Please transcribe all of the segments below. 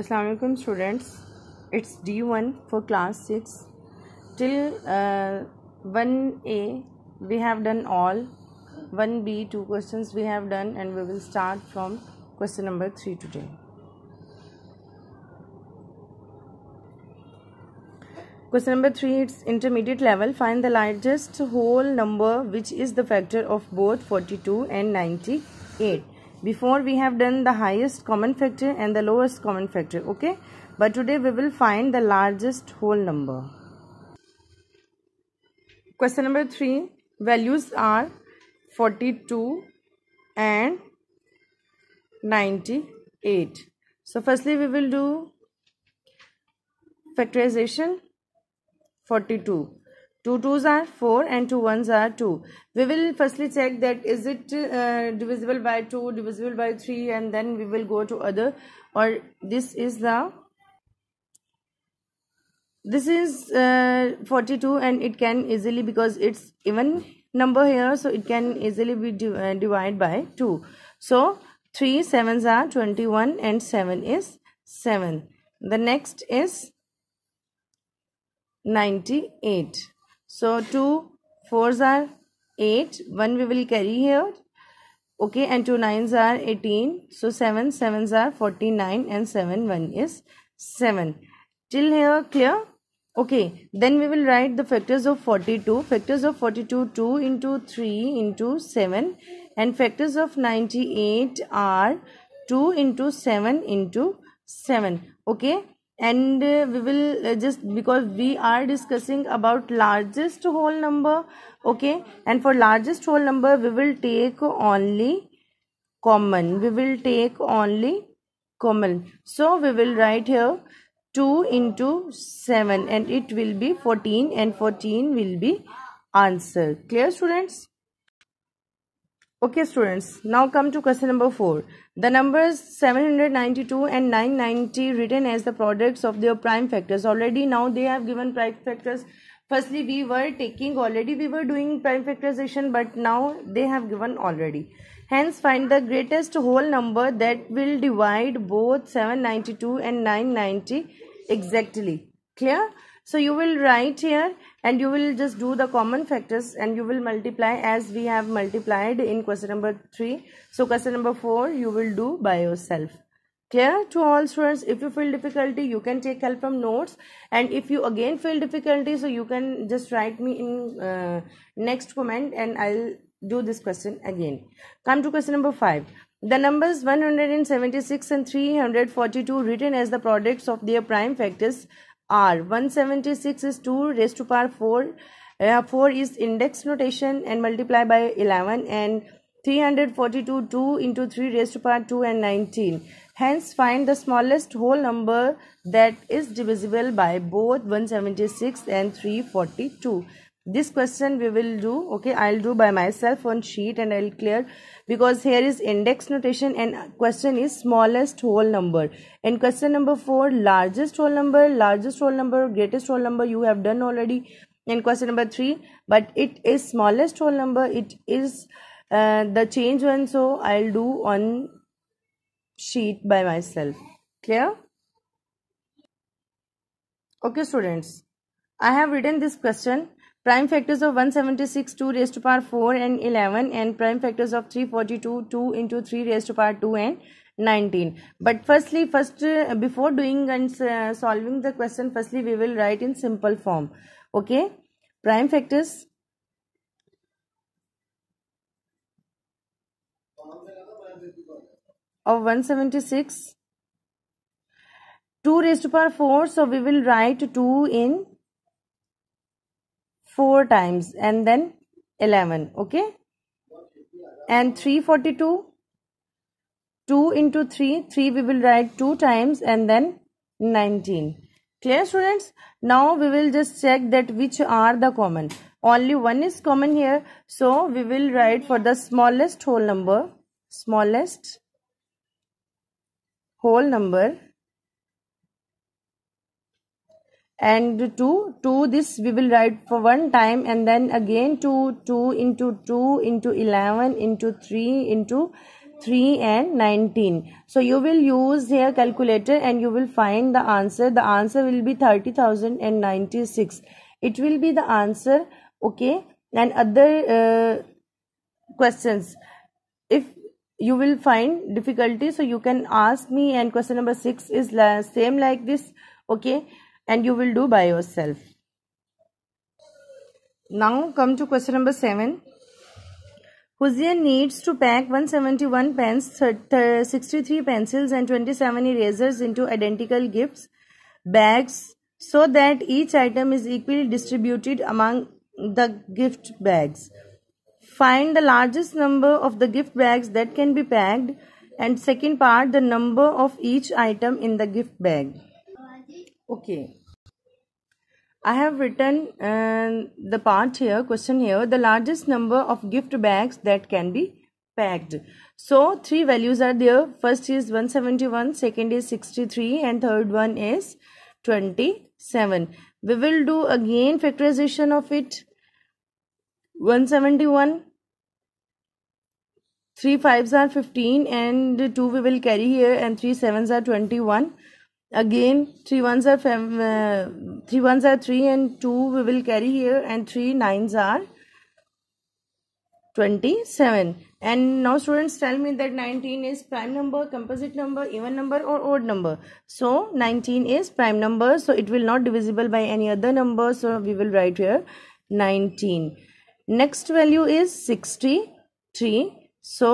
Assalamualaikum students it's D1 for class 6 till uh, 1A we have done all 1B two questions we have done and we will start from question number 3 today question number 3 it's intermediate level find the largest whole number which is the factor of both 42 and 98 before we have done the highest common factor and the lowest common factor okay but today we will find the largest whole number question number 3 values are 42 and 98 so firstly we will do factorization 42 2 2s are 4 and 2 1s are 2. We will firstly check that is it uh, divisible by 2, divisible by 3 and then we will go to other or this is the this is uh, 42 and it can easily because it's even number here so it can easily be div uh, divided by 2. So 3 7s are 21 and 7 is 7. The next is 98. So two fours are 8. 1 we will carry here. Okay. And two nines are 18. So seven sevens are 49 and 7 1 is 7. Till here clear? Okay. Then we will write the factors of 42. Factors of 42 2 into 3 into 7. And factors of 98 are 2 into 7 into 7 okay and uh, we will uh, just because we are discussing about largest whole number okay and for largest whole number we will take only common we will take only common so we will write here 2 into 7 and it will be 14 and 14 will be answer clear students okay students now come to question number 4 the numbers 792 and 990 written as the products of their prime factors. Already now they have given prime factors. Firstly, we were taking already we were doing prime factorization, but now they have given already. Hence, find the greatest whole number that will divide both 792 and 990 exactly. Clear? So you will write here and you will just do the common factors and you will multiply as we have multiplied in question number 3. So question number 4 you will do by yourself. Clear to all students if you feel difficulty you can take help from notes and if you again feel difficulty so you can just write me in uh, next comment and I'll do this question again. Come to question number 5. The numbers 176 and 342 written as the products of their prime factors r 176 is 2 raised to power 4 uh, 4 is index notation and multiply by 11 and 342 2 into 3 raised to power 2 and 19 hence find the smallest whole number that is divisible by both 176 and 342 this question we will do okay i'll do by myself on sheet and i'll clear because here is index notation and question is smallest whole number and question number 4 largest whole number largest whole number greatest whole number you have done already In question number 3 but it is smallest whole number it is uh, the change one so i'll do on sheet by myself clear okay students i have written this question prime factors of 176 2 raised to power 4 and 11 and prime factors of 342 2 into 3 raised to power 2 and 19 but firstly first uh, before doing and uh, solving the question firstly we will write in simple form okay prime factors of 176 2 raised to power 4 so we will write 2 in 4 times and then 11 okay and 342 2 into 3 3 we will write 2 times and then 19 clear students now we will just check that which are the common only one is common here so we will write for the smallest whole number smallest whole number and 2 2 this we will write for one time and then again 2 2 into 2 into 11 into 3 into 3 and 19 so you will use here calculator and you will find the answer the answer will be 30096 it will be the answer okay and other uh, questions if you will find difficulty so you can ask me and question number 6 is same like this okay and you will do by yourself. Now come to question number 7. Huzia needs to pack 171 pens, 63 pencils and 27 erasers into identical gifts bags so that each item is equally distributed among the gift bags. Find the largest number of the gift bags that can be packed and second part the number of each item in the gift bag. Okay. I have written uh, the part here, question here, the largest number of gift bags that can be packed. So, three values are there. First is 171, second is 63 and third one is 27. We will do again factorization of it. 171, 3 5s are 15 and 2 we will carry here and 3 7s are 21 again three ones are uh, 3 are 3 and 2 we will carry here and three nines are 27 and now students tell me that 19 is prime number composite number even number or odd number so 19 is prime number so it will not divisible by any other number so we will write here 19 next value is 63 so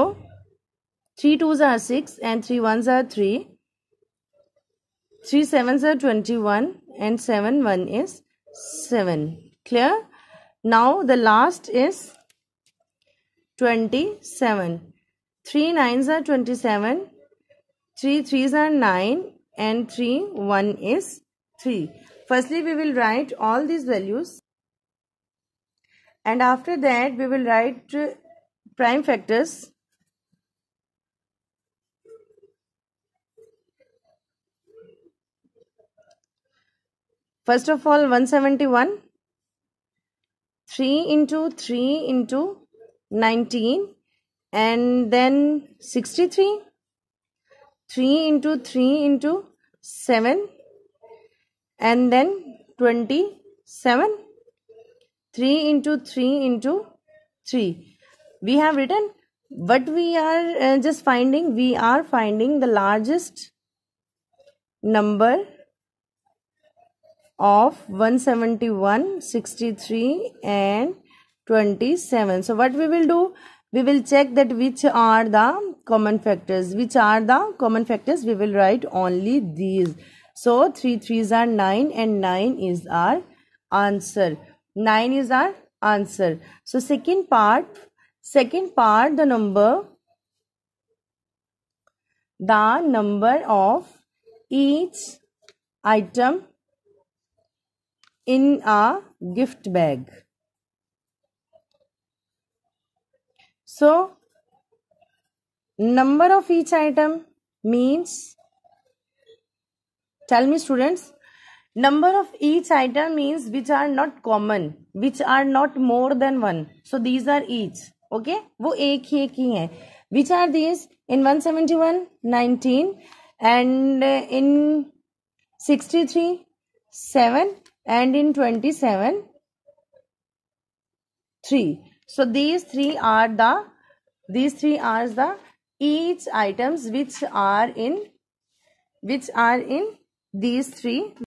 3 twos are 6 and 3 ones are 3 3 sevens are 21 and 7 1 is 7 clear now the last is 27 3 nines are 27 3 threes are 9 and 3 1 is 3 firstly we will write all these values and after that we will write prime factors First of all, 171. 3 into 3 into 19 and then 63. 3 into 3 into 7 and then 27. 3 into 3 into 3. We have written what we are uh, just finding. We are finding the largest number of 171 63 and 27 so what we will do we will check that which are the common factors which are the common factors we will write only these so 3 3s are 9 and 9 is our answer 9 is our answer so second part second part the number the number of each item in a gift bag. So, number of each item means, tell me students, number of each item means which are not common, which are not more than one. So, these are each. Okay okay? वो एक ही एक ही है which are these in one seventy one nineteen and in sixty three seven and in 27 3 so these three are the these three are the each items which are in which are in these three